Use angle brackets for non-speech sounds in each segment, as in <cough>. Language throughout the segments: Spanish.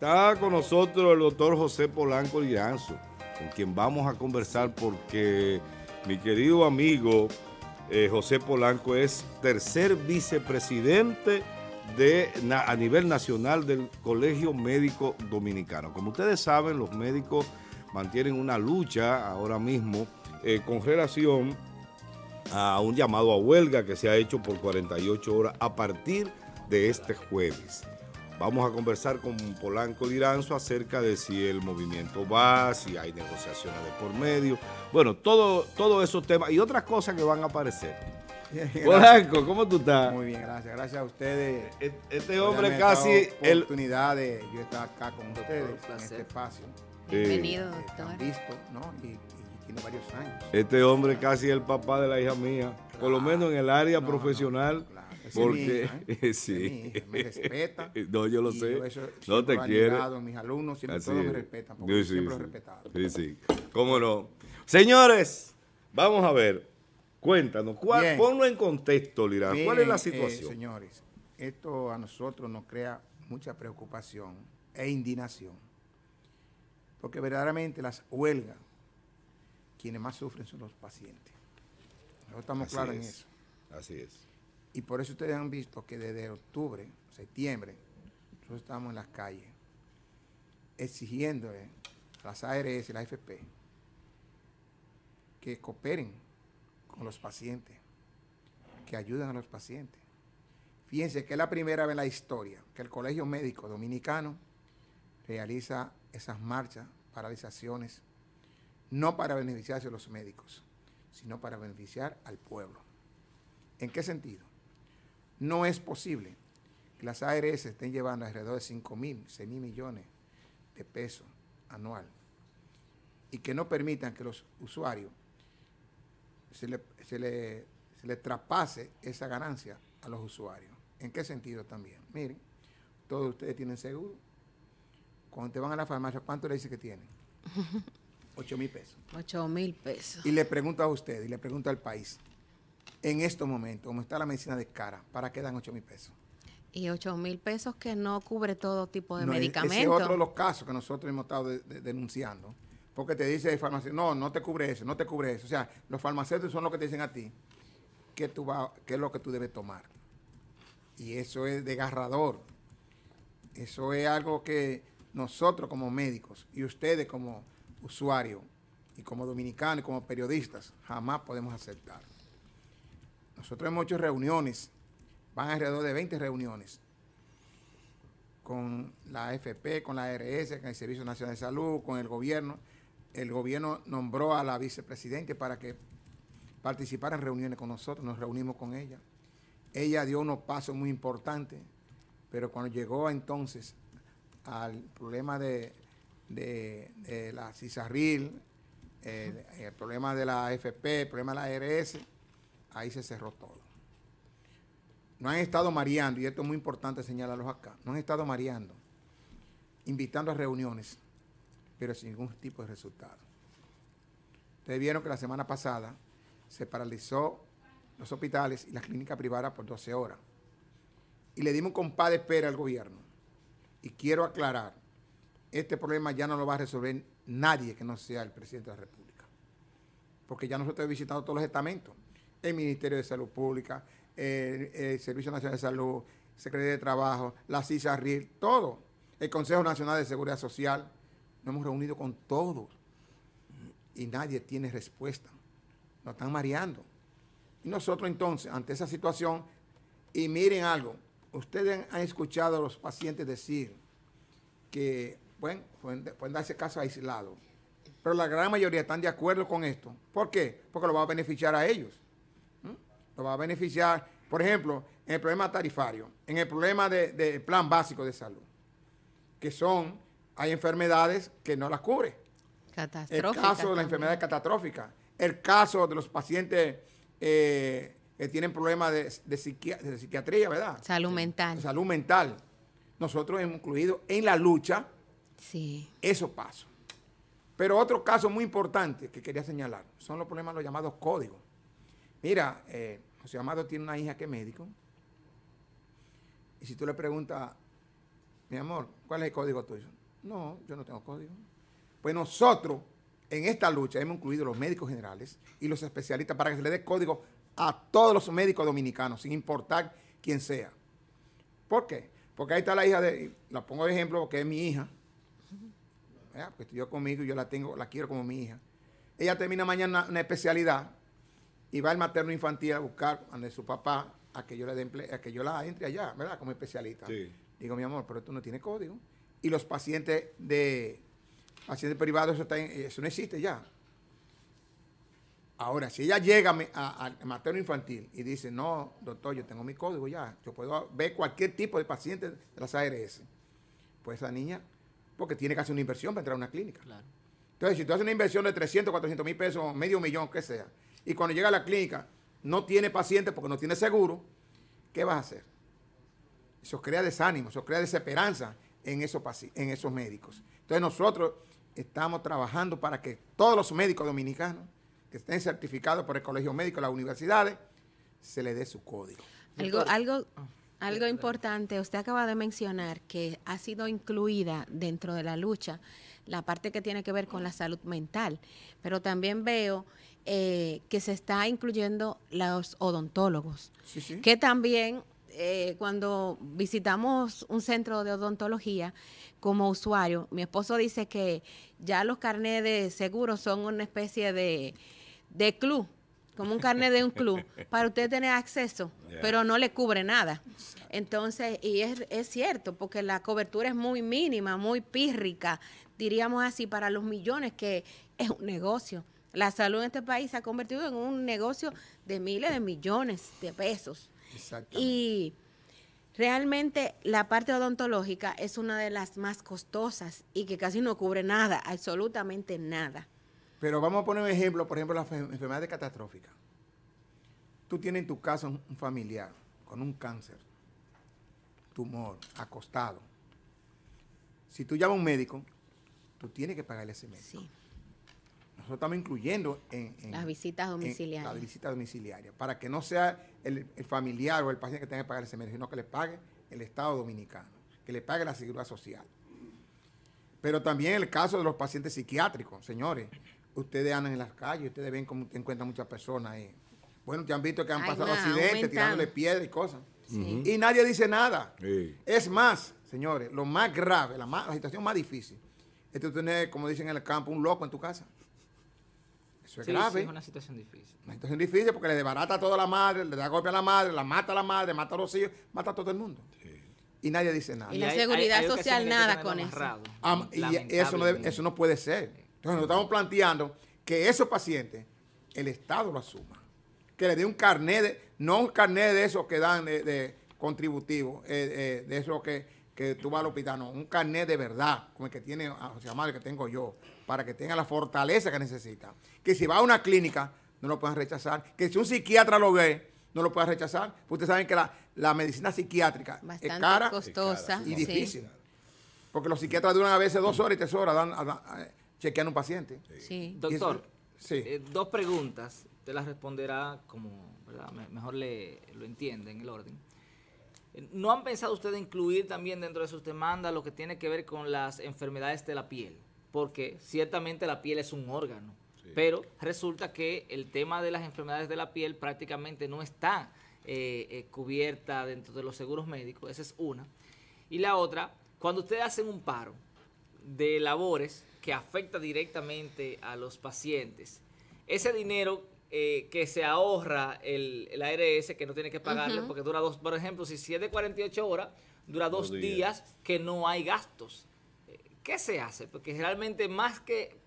Está con nosotros el doctor José Polanco Liranzo, con quien vamos a conversar porque mi querido amigo eh, José Polanco es tercer vicepresidente a nivel nacional del Colegio Médico Dominicano. Como ustedes saben, los médicos mantienen una lucha ahora mismo eh, con relación a un llamado a huelga que se ha hecho por 48 horas a partir de este jueves. Vamos a conversar con Polanco Liranzo acerca de si el movimiento va, si hay negociaciones de por medio. Bueno, todos esos temas y otras cosas que van a aparecer. Polanco, ¿cómo tú estás? Muy bien, gracias. Gracias a ustedes. E-, este hombre casi... La oportunidad de yo estar acá con ustedes en este espacio. Bienvenido, eh, doctor. visto, ¿no? Y, tiene varios años. Este hombre casi es el papá de la hija mía, por lo menos en el área profesional porque ¿eh? <laughs> sí. mi hija, me respeta. <laughs> No, yo lo sé. no te quiero. mis alumnos siempre todos me respetan, porque siempre sí. lo he respetado. Sí, sí. Cómo no. Señores, vamos a ver. Cuéntanos, ponlo en contexto, Lirán. ¿Cuál es la eh, situación? señores, esto a nosotros nos crea mucha preocupación e indignación. Porque verdaderamente las huelgas, quienes más sufren son los pacientes. estamos claros en eso. Así es. Y por eso ustedes han visto que desde octubre, septiembre, nosotros estamos en las calles exigiendo a las ARS y la AFP que cooperen con los pacientes, que ayuden a los pacientes. Fíjense que es la primera vez en la historia que el Colegio Médico Dominicano realiza esas marchas, paralizaciones, no para beneficiarse a los médicos, sino para beneficiar al pueblo. ¿En qué sentido? No es posible que las ARS estén llevando alrededor de 5 mil, 6 mil millones de pesos anual y que no permitan que los usuarios se le, se le, traspase esa ganancia a los usuarios. ¿En qué sentido también? Miren, todos ustedes tienen seguro. Cuando te van a la farmacia, ¿cuánto le dice que tienen? 8 <laughs> mil pesos. 8 mil pesos. Y le pregunto a usted, y le pregunto al país, en estos momentos, como está la medicina de cara, ¿para qué dan 8 mil pesos? Y 8 mil pesos que no cubre todo tipo de medicamentos. Ese es otro de los casos que nosotros hemos estado denunciando. Porque te dice el farmacéutico, no, no te cubre eso, no te cubre eso. O sea, los farmacéuticos son los que te dicen a ti qué, qué es lo que tú debes tomar. Y eso es desgarrador. Eso es algo que nosotros como médicos y ustedes como usuarios y como dominicanos y como periodistas jamás podemos aceptar. Nosotros hemos hecho reuniones, van alrededor de 20 reuniones con la AFP, con la ARS, con el Servicio Nacional de Salud, con el gobierno. El gobierno nombró a la vicepresidente para que participara en reuniones con nosotros, nos reunimos con ella. Ella dio unos pasos muy importantes, pero cuando llegó entonces al problema de, la CISARRIL, el, eh, el, problema de la AFP, el problema de la ARS, ahí se cerró todo. No han estado mareando, y esto es muy importante señalarlo acá, no han estado mareando, invitando a reuniones, pero sin ningún tipo de resultado. Ustedes vieron que la semana pasada se paralizó los hospitales y las clínicas privadas por 12 horas. Y le dimos un compás de espera al gobierno. Y quiero aclarar, este problema ya no lo va a resolver nadie que no sea el presidente de la República. Porque ya nosotros hemos visitado todos los estamentos el Ministerio de Salud Pública, el, Servicio Nacional de Salud, Secretaría de Trabajo, la RIL, todo, el Consejo Nacional de Seguridad Social. Nos hemos reunido con todos y nadie tiene respuesta. Nos están mareando. Y nosotros entonces, ante esa situación, y miren algo, ustedes han escuchado a los pacientes decir que bueno, pueden, pueden darse caso aislado, pero la gran mayoría están de acuerdo con esto. ¿Por qué? Porque lo va a beneficiar a ellos va a beneficiar, por ejemplo, en el problema tarifario, en el problema del plan básico de salud, que son, hay enfermedades que no las cubre. Catastrófica. El caso de la enfermedades enfermedad catastrófica, el caso de los pacientes eh, que tienen problemas de, psiquiatría, ¿verdad? Salud mental. Salud mental. Nosotros hemos incluido en la lucha sí. esos pasos. Pero otro caso muy importante que quería señalar son los problemas, los llamados códigos. Mira, eh, José Amado tiene una hija que es médico. Y si tú le preguntas, mi amor, ¿cuál es el código tuyo? No, yo no tengo código. Pues nosotros, en esta lucha, hemos incluido los médicos generales y los especialistas para que se le dé código a todos los médicos dominicanos, sin importar quién sea. ¿Por qué? Porque ahí está la hija de, la pongo de ejemplo porque es mi hija, Yo porque estudió conmigo y yo la tengo, la quiero como mi hija. Ella termina mañana una especialidad y va el materno infantil a buscar a su papá a que yo le dé a que yo la entre allá, ¿verdad? Como especialista. Digo, mi amor, pero tú no tienes código. Y los pacientes de pacientes privados, eso, está eso no existe ya. Ahora, si ella llega al materno infantil y dice, no, doctor, yo tengo mi código ya, yo puedo ver cualquier tipo de paciente de las ARS, pues esa niña, porque tiene que hacer una inversión para entrar a una clínica. Entonces, si tú haces una inversión de 300, 400 mil pesos, medio millón, que sea, y cuando llega a la clínica no tiene paciente porque no tiene seguro, ¿qué vas a hacer? Eso crea desánimo, eso crea desesperanza en esos, en esos médicos. Entonces nosotros estamos trabajando para que todos los médicos dominicanos que estén certificados por el Colegio Médico, las universidades, se les dé su código. Algo, algo, ah, algo importante, usted acaba de mencionar que ha sido incluida dentro de la lucha la parte que tiene que ver con la salud mental, pero también veo eh, que se está incluyendo los odontólogos, que también eh, cuando visitamos un centro de odontología como usuario, mi esposo dice que ya los carnets de seguro son una especie de, de club, como un carnet de un club, <laughs> para usted tener acceso, pero no le cubre nada. Entonces, y es, es cierto, porque la cobertura es muy mínima, muy pírrica, diríamos así, para los millones que es un negocio. La salud en este país se ha convertido en un negocio de miles de millones de pesos. Y realmente la parte odontológica es una de las más costosas y que casi no cubre nada, absolutamente nada. Pero vamos a poner un ejemplo, por ejemplo, la enfermedad catastrófica Tú tienes en tu casa un familiar con un cáncer, tumor, acostado. Si tú llamas a un médico, tú tienes que pagarle ese médico. Sí nosotros estamos incluyendo en, las visitas domiciliarias. Las visitas domiciliarias, para que no sea el, familiar o el paciente que tenga que pagar ese semestre, sino que le pague el Estado dominicano, que le pague la seguridad social. Pero también el caso de los pacientes psiquiátricos, señores. Ustedes andan en las calles, ustedes ven cómo encuentran muchas personas ahí. Bueno, te han visto que han pasado accidentes, tirándole piedras y cosas. Y nadie dice nada. Es más, señores, lo más grave, la, situación más difícil, es tener, como dicen en el campo, un loco en tu casa. Eso es grave. es una situación difícil. Una situación difícil porque le desbarata a toda la madre, le da golpe a la madre, la mata a la madre, mata a los hijos, mata a todo el mundo. Y nadie dice nada. Y la seguridad social nada con eso. Ah, y eso no, eso no puede ser. Entonces nos estamos planteando que esos pacientes, el Estado lo asuma. Que le dé un carnet, de, no un carnet de esos que dan de, contributivo, eh, eh, de esos que que tú vas al hospital, no, un carnet de verdad, como el que tiene José ah, Amado, el que tengo yo, para que tenga la fortaleza que necesita. Que si va a una clínica, no lo puedan rechazar. Que si un psiquiatra lo ve, no lo puedan rechazar. Ustedes saben que la, medicina psiquiátrica es cara costosa, y difícil. Porque los psiquiatras duran a veces dos horas y tres horas chequeando a, un paciente. Sí. Doctor, eh, dos preguntas. Usted las responderá como mejor le, lo entiende en el orden. ¿No han pensado ustedes incluir también dentro de sus demandas lo que tiene que ver con las enfermedades de la piel? Porque ciertamente la piel es un órgano, pero resulta que el tema de las enfermedades de la piel prácticamente no está eh, eh, cubierta dentro de los seguros médicos, esa es una. Y la otra, cuando ustedes hacen un paro de labores que afecta directamente a los pacientes, ese dinero eh, que se ahorra el, ARS, que no tiene que pagarle, porque dura dos, por ejemplo, si, si es de 48 horas, dura dos, días. que no hay gastos. Eh, ¿Qué se hace? Porque realmente más que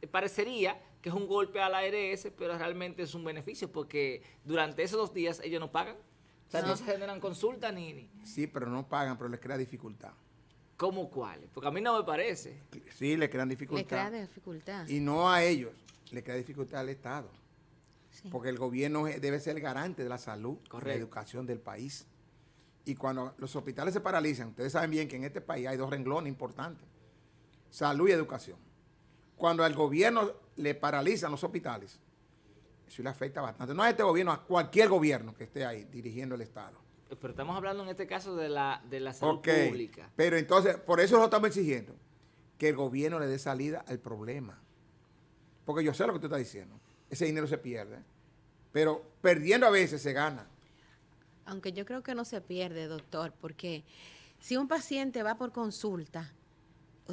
eh, parecería que es un golpe al ARS, pero realmente es un beneficio, porque durante esos dos días ellos no pagan. O sea, no, se generan consultas ni, Sí, pero no pagan, pero les crea dificultad. ¿Cómo cuáles? Porque a mí no me parece. Sí, le crean dificultad. Le crea dificultad. Y no a ellos, le crea dificultad al Estado. Porque el gobierno debe ser el garante de la salud, y la educación del país. Y cuando los hospitales se paralizan, ustedes saben bien que en este país hay dos renglones importantes, salud y educación. Cuando al gobierno le paralizan los hospitales, eso le afecta bastante. No a este gobierno, a cualquier gobierno que esté ahí dirigiendo el Estado. Pero estamos hablando en este caso de la, de la salud pública. Pero entonces, por eso lo estamos exigiendo, que el gobierno le dé salida al problema. Porque yo sé lo que tú estás diciendo ese dinero se pierde. Pero perdiendo a veces se gana. Aunque yo creo que no se pierde, doctor, porque si un paciente va por consulta,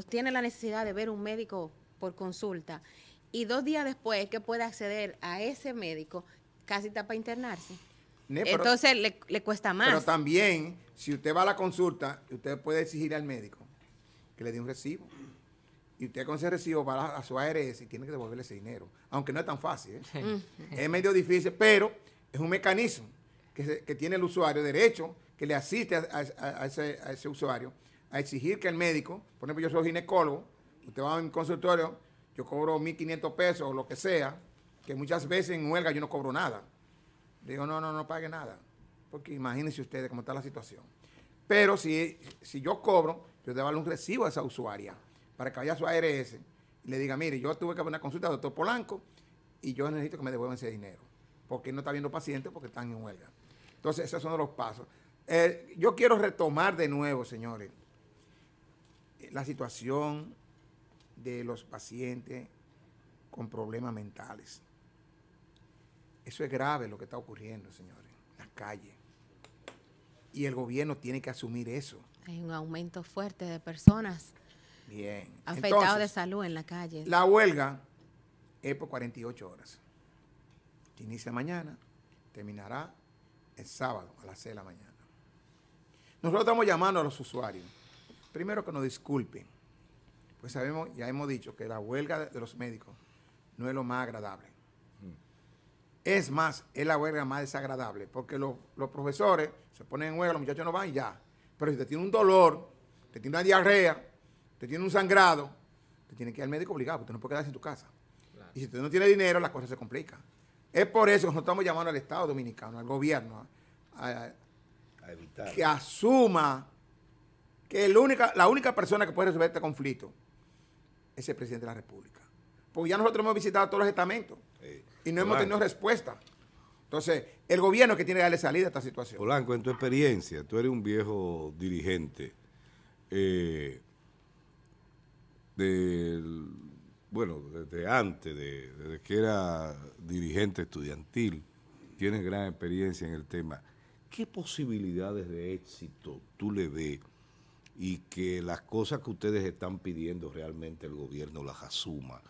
tiene la necesidad de ver un médico por consulta, y dos días después que puede acceder a ese médico, casi está para internarse. Entonces le, cuesta más. Pero también, si usted va a la consulta, usted puede exigir al médico que le dé un recibo y usted con ese recibo va a su ARS y tiene que devolverle ese dinero. Aunque no es tan fácil, ¿eh? es medio difícil, pero es un mecanismo que, tiene el usuario, derecho que le asiste a, ese, usuario, a exigir que el médico, por ejemplo, yo soy ginecólogo, usted va a un consultorio, yo cobro 1.500 pesos o lo que sea, que muchas veces en huelga yo no cobro nada. digo, no, no, no pague nada, porque imagínense ustedes cómo está la situación. Pero si, si yo cobro, yo debo darle un recibo a esa usuaria para que vaya a su ARS y le diga, mire, yo tuve que hacer una consulta al doctor Polanco y yo necesito que me devuelvan ese dinero, porque no está viendo pacientes porque están en huelga. Entonces, esos son los pasos. Eh, yo quiero retomar de nuevo, señores, eh, la situación de los pacientes con problemas mentales. Eso es grave lo que está ocurriendo, señores, en las calles. Y el gobierno tiene que asumir eso. Hay un aumento fuerte de personas Bien. Afectado de salud en la calle. La huelga es por 48 horas. Inicia mañana, terminará el sábado a las 6 de la mañana. Nosotros estamos llamando a los usuarios. Primero que nos disculpen, pues sabemos, ya hemos dicho que la huelga de los médicos no es lo más agradable. Mm. Es más, es la huelga más desagradable, porque los, los profesores se ponen en huelga, los muchachos no van y ya. Pero si te tiene un dolor, te tiene una diarrea, te tiene un sangrado, te tiene que ir al médico obligado, porque no puedes quedarse en tu casa. Y si tú no tienes dinero, las cosas se complican. Es por eso que nosotros estamos llamando al Estado Dominicano, al gobierno, a, evitar. que asuma que única, la única persona que puede resolver este conflicto es el presidente de la República. Porque ya nosotros hemos visitado todos los estamentos y no hemos tenido respuesta. Entonces, el gobierno que tiene que darle salida a esta situación. Polanco, en tu experiencia, tú eres un viejo dirigente. Eh, de, bueno, desde antes, de, desde que era dirigente estudiantil, tiene gran experiencia en el tema. ¿Qué posibilidades de éxito tú le ves y que las cosas que ustedes están pidiendo realmente el gobierno las asuma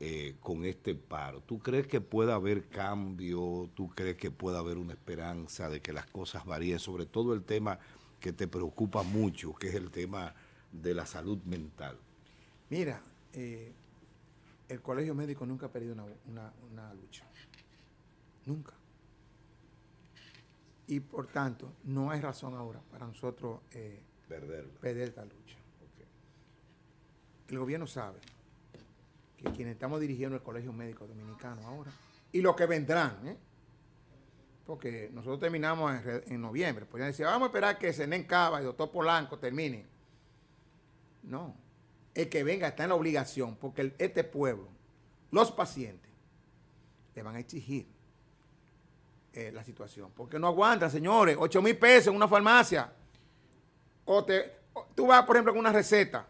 eh, con este paro? ¿Tú crees que pueda haber cambio? ¿Tú crees que pueda haber una esperanza de que las cosas varíen? Sobre todo el tema que te preocupa mucho, que es el tema de la salud mental. Mira, eh, el colegio médico nunca ha perdido una, lucha. Nunca. Y por tanto, no hay razón ahora para nosotros eh, perder esta lucha. El gobierno sabe que quienes estamos dirigiendo el Colegio Médico Dominicano ahora, y los que vendrán, ¿eh? porque nosotros terminamos en, noviembre, ya decir, vamos a esperar que Senen Cava y doctor Polanco terminen. No, el que venga está en la obligación, porque este pueblo, los pacientes, le van a exigir eh, la situación. Porque no aguantan, señores, 8 mil pesos en una farmacia. O, te, tú vas, por ejemplo, con una receta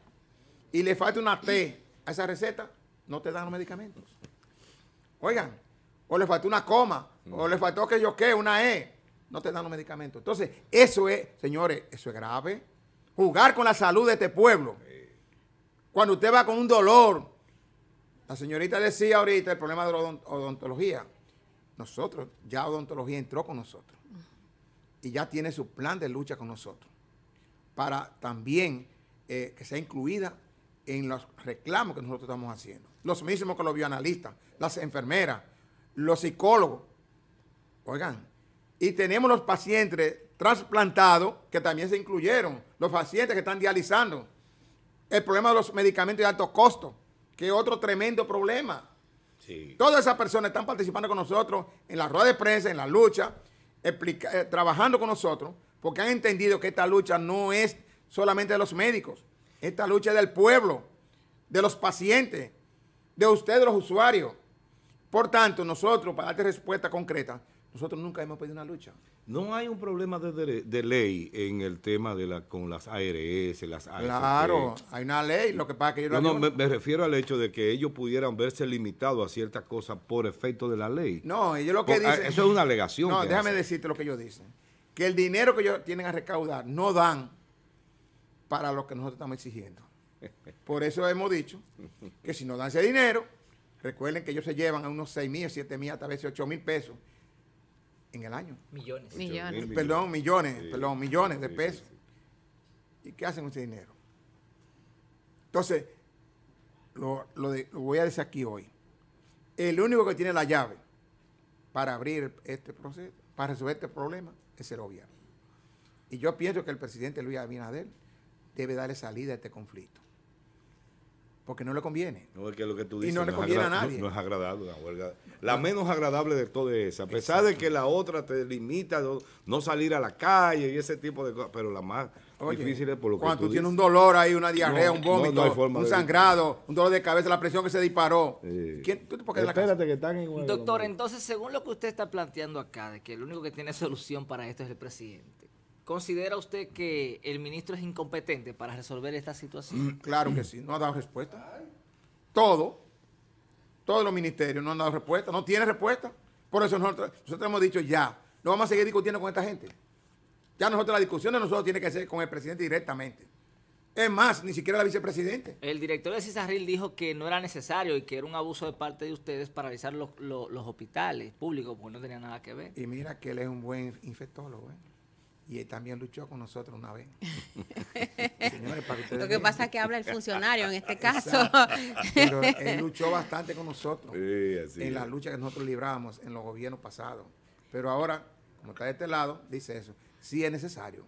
y le falta una T a esa receta, no te dan los medicamentos. Oigan, o le faltó una coma, o le faltó que yo qué, una E, no te dan los medicamentos. Entonces, eso es, señores, eso es grave. Jugar con la salud de este pueblo cuando usted va con un dolor. La señorita decía ahorita el problema de la odontología. Nosotros, ya odontología entró con nosotros y ya tiene su plan de lucha con nosotros para también eh, que sea incluida en los reclamos que nosotros estamos haciendo. Los mismos que los bioanalistas, las enfermeras, los psicólogos. Oigan, y tenemos los pacientes trasplantados que también se incluyeron, los pacientes que están dializando el problema de los medicamentos de alto costo, que es otro tremendo problema. Todas esas personas están participando con nosotros en la rueda de prensa, en la lucha, eh, trabajando con nosotros, porque han entendido que esta lucha no es solamente de los médicos, esta lucha es del pueblo, de los pacientes, de ustedes los usuarios. Por tanto, nosotros, para darte respuesta concreta, nosotros nunca hemos pedido una lucha. No hay un problema de, ley en el tema de la con las ARS, las Claro, hay una ley, lo que pasa es que yo no... no me, refiero al hecho de que ellos pudieran verse limitados a ciertas cosas por efecto de la ley. No, ellos lo que ah, dicen... Eso es una alegación. No, déjame decirte lo que ellos dicen. Que el dinero que ellos tienen a recaudar no dan para lo que nosotros estamos exigiendo. <laughs> Por eso hemos dicho que si no dan ese dinero, recuerden que ellos se llevan a unos 6 mil, 7 mil, hasta veces 8 mil pesos en el año. Millones. Perdón, millones, perdón, millones de pesos. ¿Y qué hacen con ese dinero? Entonces, lo, voy a decir aquí hoy. El único que tiene la llave para abrir este proceso, para resolver este problema, es el gobierno. Y yo pienso que el presidente Luis Abinader debe darle salida a este conflicto porque no le conviene. No, es que lo que tú dices, y no, le conviene a nadie. No, es agradable la huelga. La menos agradable de todo es a pesar de que la otra te limita no, salir a la calle y ese tipo de cosas, pero la más difícil es por lo que cuando tú, tienes un dolor ahí, una diarrea, un vómito, un sangrado, un dolor de cabeza, la presión que se disparó. Eh, espérate que están igual, Doctor, entonces, según lo que usted está planteando acá, de que el único que tiene solución para esto es el presidente, ¿Considera usted que el ministro es incompetente para resolver esta situación? Mm, claro que sí, no ha dado respuesta. Todo, todos los ministerios no han dado respuesta, no tiene respuesta. Por eso nosotros, nosotros hemos dicho ya, no vamos a seguir discutiendo con esta gente. Ya nosotros la discusión de nosotros tiene que ser con el presidente directamente. Es más, ni siquiera la vicepresidente. El director de Cisarril dijo que no era necesario y que era un abuso de parte de ustedes paralizar los, los, los hospitales públicos porque no tenía nada que ver. Y mira que él es un buen infectólogo. ¿eh? y él también luchó con nosotros una vez. <laughs> Lo que pasa es que habla el funcionario en este caso. Pero él luchó bastante con nosotros en la lucha que nosotros librábamos en los gobiernos pasados. Pero ahora, como está de este lado, dice eso. si es necesario.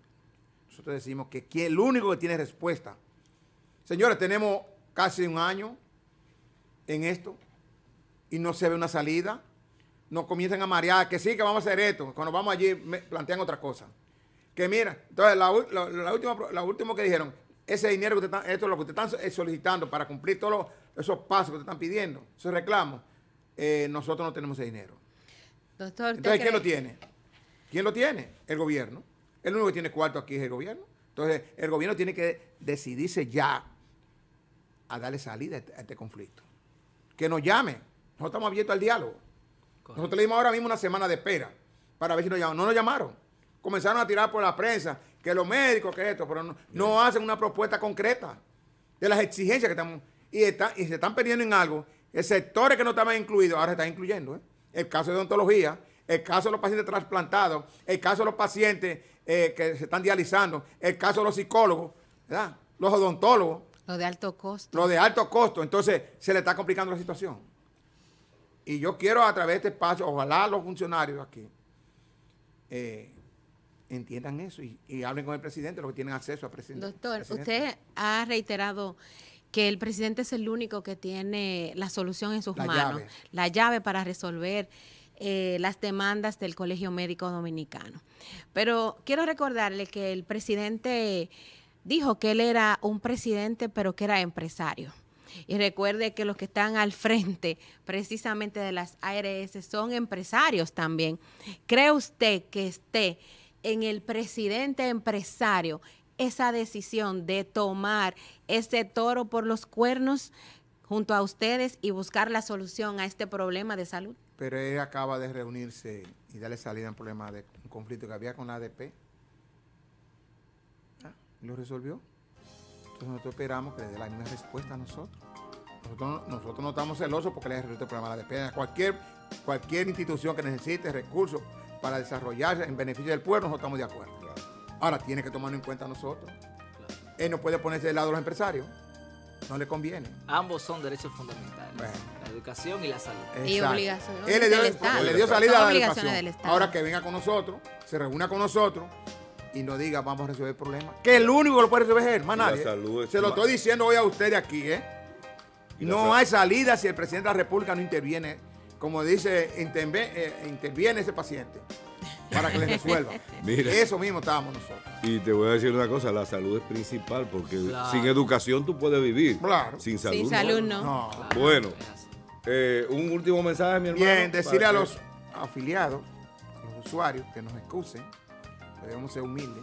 Nosotros decimos que el único que tiene respuesta. Señores, tenemos casi un año en esto y no se ve una salida. Nos comienzan a marear, que sí, que vamos a hacer esto. Cuando vamos allí, plantean otra cosa. Que mira, entonces la, la, lo último que dijeron, ese dinero que usted esto lo que están eh, solicitando para cumplir todos esos pasos que te están pidiendo, esos reclamos, eh, nosotros no tenemos ese dinero. Doctor, Entonces, ¿quién lo tiene? ¿Quién lo tiene? El gobierno. El único que tiene cuarto aquí es el gobierno. Entonces, el gobierno tiene que decidirse ya a darle salida a este, este conflicto. Que nos llame. Nosotros estamos abiertos al diálogo. Nosotros le dimos ahora mismo una semana de espera para ver si nos llamaron. No nos llamaron comenzaron a tirar por la prensa, que los médicos, que esto, pero no, hacen una propuesta concreta de las exigencias que estamos. Y, está, y se están perdiendo en algo, el sector que no estaba incluido, ahora se están incluyendo. ¿eh? El caso de odontología, el caso de los pacientes trasplantados, el caso de los pacientes eh, que se están dializando, el caso de los psicólogos, ¿verdad? los odontólogos. Lo de alto costo. Lo de alto costo. Entonces, se le está complicando la situación. Y yo quiero a través de este espacio, ojalá los funcionarios aquí eh, entiendan eso y, hablen con el presidente, los que tienen acceso al presidente. Doctor, usted ha reiterado que el presidente es el único que tiene la solución en sus manos, la llave para resolver eh, las demandas del Colegio Médico Dominicano. Pero quiero recordarle que el presidente dijo que él era un presidente, pero que era empresario. Y recuerde que los que están al frente precisamente de las ARS son empresarios también. ¿Cree usted que esté en el presidente empresario esa decisión de tomar ese toro por los cuernos junto a ustedes y buscar la solución a este problema de salud? Pero él acaba de reunirse y darle salida a un problema de un conflicto que había con la ADP. Ah, ¿Lo resolvió? Entonces nosotros esperamos que le dé la misma respuesta a nosotros. Nosotros, no estamos celosos porque le resuelto el problema de la ADP. cualquier institución que necesite recursos para desarrollarse en beneficio del pueblo, nosotros estamos de acuerdo. Ahora tiene que tomarlo en cuenta nosotros. Él no puede ponerse de lado a los empresarios. No le conviene. Ambos son derechos fundamentales. La educación y la salud. Y obligaciones. del Estado. dio salida a la educación. Ahora que venga con nosotros, se reúna con nosotros y no diga vamos a resolver problemas. Que el único que lo puede resolver es él, más nadie. se lo estoy diciendo hoy a ustedes aquí, ¿eh? No hay salida si el presidente de la República no interviene como dice, eh, interviene, ese paciente para que le resuelva. <laughs> Eso mismo estábamos nosotros. Y te voy a decir una cosa, la salud es principal, porque sin educación tú puedes vivir. Sin salud. no. Bueno, eh, un último mensaje, mi hermano. Bien, decirle a los afiliados, a los usuarios, que nos excusen, debemos ser humildes,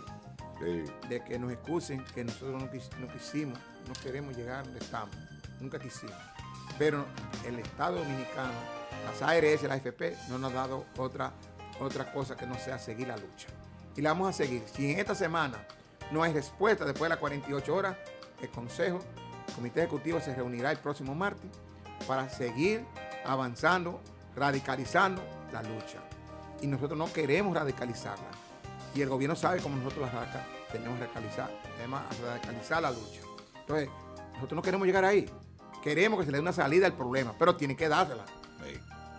de que nos excusen que nosotros no quisimos, no queremos llegar donde estamos, nunca quisimos. Pero el Estado Dominicano las ARS, la AFP no nos ha dado otra, otra cosa que no sea seguir la lucha. Y la vamos a seguir. Si en esta semana no hay respuesta después de las 48 horas, el Consejo, el Comité Ejecutivo se reunirá el próximo martes para seguir avanzando, radicalizando la lucha. Y nosotros no queremos radicalizarla. Y el gobierno sabe cómo nosotros la tenemos que radicalizar, radicalizar la lucha. Entonces, nosotros no queremos llegar ahí. Queremos que se le dé una salida al problema, pero tiene que dársela.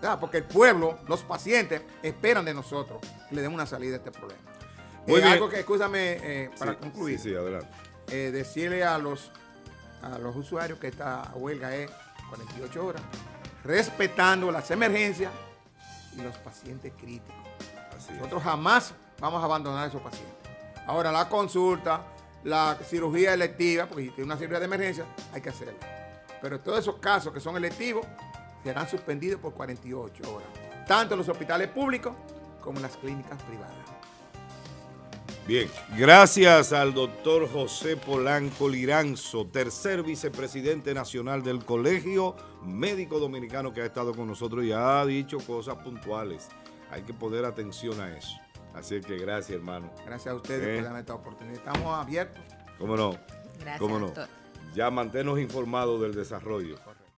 Ah, porque el pueblo, los pacientes, esperan de nosotros que le den una salida a este problema. Muy eh, Algo que, escúchame, eh, para concluir. Eh, decirle a los, a los usuarios que esta huelga es 48 horas, respetando las emergencias y los pacientes críticos. Nosotros jamás vamos a abandonar a esos pacientes. Ahora, la consulta, la cirugía electiva, porque si tiene una cirugía de emergencia, hay que hacerla. Pero todos esos casos que son electivos, serán suspendidos por 48 horas, tanto en los hospitales públicos como en las clínicas privadas. Bien, gracias al doctor José Polanco Liranzo, tercer vicepresidente nacional del Colegio Médico Dominicano que ha estado con nosotros y ha dicho cosas puntuales. Hay que poner atención a eso. Así que gracias, hermano. Gracias a ustedes por ¿Eh? darme esta oportunidad. Estamos abiertos. ¿Cómo no? Gracias, no? Ya manténnos informados del desarrollo.